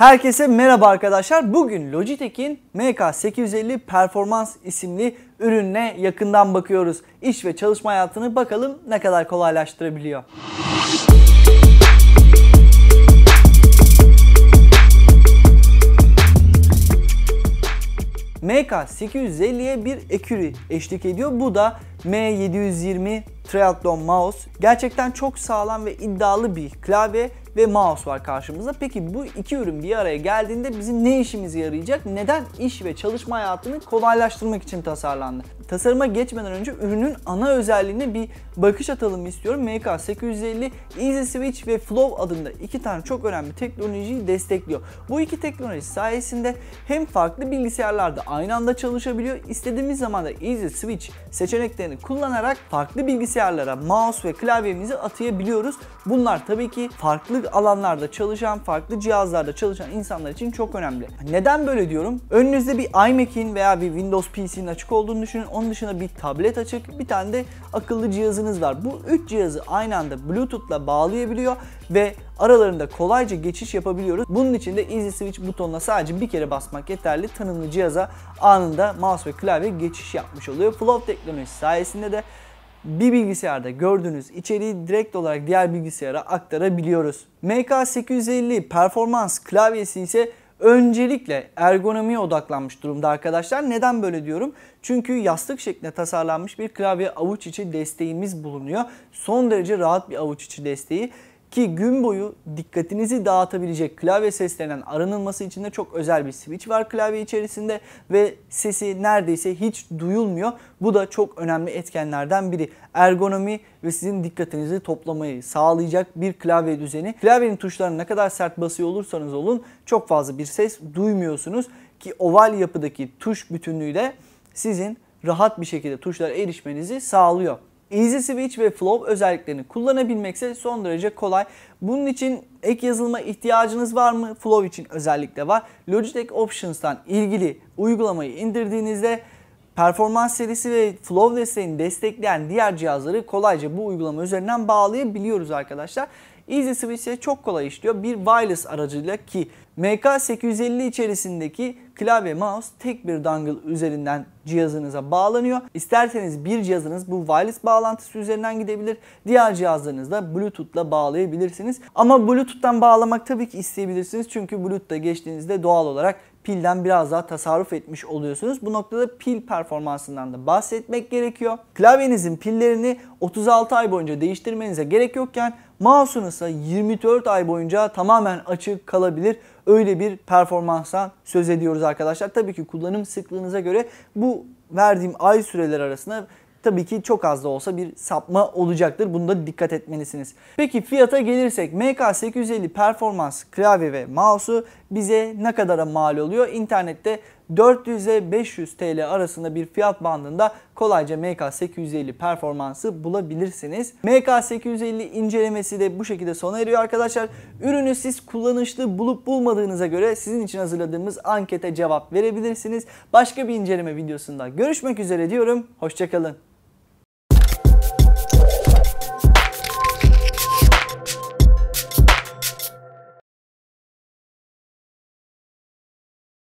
Herkese merhaba arkadaşlar. Bugün Logitech'in MK850 Performans isimli ürününe yakından bakıyoruz. İş ve çalışma hayatını bakalım ne kadar kolaylaştırabiliyor. MK850'ye bir ekürü eşlik ediyor. Bu da M720 Triathlon Mouse. Gerçekten çok sağlam ve iddialı bir klavye ve mouse var karşımızda. Peki bu iki ürün bir araya geldiğinde bizim ne işimize yarayacak? Neden iş ve çalışma hayatını kolaylaştırmak için tasarlandı? Tasarıma geçmeden önce ürünün ana özelliğine bir bakış atalım istiyorum. MK850 Easy Switch ve Flow adında iki tane çok önemli teknolojiyi destekliyor. Bu iki teknoloji sayesinde hem farklı bilgisayarlarda aynı anda çalışabiliyor, istediğimiz zaman da Easy Switch seçeneklerini kullanarak farklı bilgisayarlara mouse ve klavyemizi atayabiliyoruz. Bunlar tabii ki farklı alanlarda çalışan, farklı cihazlarda çalışan insanlar için çok önemli. Neden böyle diyorum? Önünüzde bir iMac'in veya bir Windows PC'nin açık olduğunu düşünün. Onun dışında bir tablet açık, bir tane de akıllı cihazınız var. Bu üç cihazı aynı anda Bluetooth'la bağlayabiliyor ve aralarında kolayca geçiş yapabiliyoruz. Bunun için de Easy Switch butonuna sadece bir kere basmak yeterli. Tanımlı cihaza anında mouse ve klavye geçiş yapmış oluyor. Float teknolojisi sayesinde de bir bilgisayarda gördüğünüz içeriği direkt olarak diğer bilgisayara aktarabiliyoruz. MK850 performans klavyesi ise öncelikle ergonomiye odaklanmış durumda arkadaşlar. Neden böyle diyorum? Çünkü yastık şeklinde tasarlanmış bir klavye avuç içi desteğimiz bulunuyor. Son derece rahat bir avuç içi desteği. Ki gün boyu dikkatinizi dağıtabilecek klavye seslerinden arınılması için de çok özel bir switch var klavye içerisinde ve sesi neredeyse hiç duyulmuyor. Bu da çok önemli etkenlerden biri. Ergonomi ve sizin dikkatinizi toplamayı sağlayacak bir klavye düzeni. Klavyenin tuşlarına ne kadar sert basıyor olursanız olun çok fazla bir ses duymuyorsunuz ki oval yapıdaki tuş bütünlüğü de sizin rahat bir şekilde tuşlara erişmenizi sağlıyor. Easy Switch ve Flow özelliklerini kullanabilmekse son derece kolay. Bunun için ek yazılıma ihtiyacınız var mı? Flow için özellikle var. Logitech Options'tan ilgili uygulamayı indirdiğinizde performans serisi ve flow desteğini destekleyen diğer cihazları kolayca bu uygulama üzerinden bağlayabiliyoruz arkadaşlar. Easy Switch'e çok kolay işliyor. Bir wireless aracıyla ki MK850 içerisindeki Klavye, mouse tek bir dongle üzerinden cihazınıza bağlanıyor. İsterseniz bir cihazınız bu wireless bağlantısı üzerinden gidebilir. Diğer da Bluetooth ile bağlayabilirsiniz. Ama Bluetooth'tan bağlamak tabii ki isteyebilirsiniz. Çünkü Bluetooth'ta geçtiğinizde doğal olarak pilden biraz daha tasarruf etmiş oluyorsunuz. Bu noktada pil performansından da bahsetmek gerekiyor. Klavyenizin pillerini 36 ay boyunca değiştirmenize gerek yokken mouse'un ise 24 ay boyunca tamamen açık kalabilir. Öyle bir performansa söz ediyoruz arkadaşlar. Tabii ki kullanım sıklığınıza göre bu verdiğim ay süreler arasında tabii ki çok az da olsa bir sapma olacaktır. Bunu da dikkat etmelisiniz. Peki fiyata gelirsek MK850 performans klavye ve mouse'u bize ne kadara mal oluyor? İnternette 400 ile 500 TL arasında bir fiyat bandında kolayca MK850 performansı bulabilirsiniz. MK850 incelemesi de bu şekilde sona eriyor arkadaşlar. Ürünü siz kullanışlı bulup bulmadığınıza göre sizin için hazırladığımız ankete cevap verebilirsiniz. Başka bir inceleme videosunda görüşmek üzere diyorum. Hoşçakalın.